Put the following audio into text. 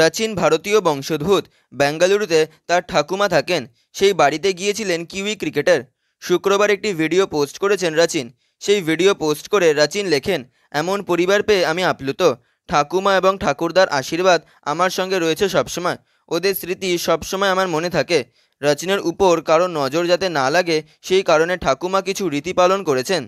রাচিন ভারতীয় বংশোদ্ভূত বেঙ্গালুরুতে তার ঠাকুমা থাকেন সেই বাড়িতে গিয়েছিলেন কিউই ক্রিকেটার শুক্রবার একটি ভিডিও পোস্ট করেছেন রাচিন সেই ভিডিও পোস্ট করে রাচিন লেখেন এমন পরিবার পেয়ে আমি আপ্লুত ঠাকুমা এবং ঠাকুরদার আশীর্বাদ আমার সঙ্গে রয়েছে সবসময় ওদের স্মৃতি সবসময় আমার মনে থাকে রাচীনের উপর কারো নজর যাতে না লাগে সেই কারণে ঠাকুমা কিছু রীতি পালন করেছেন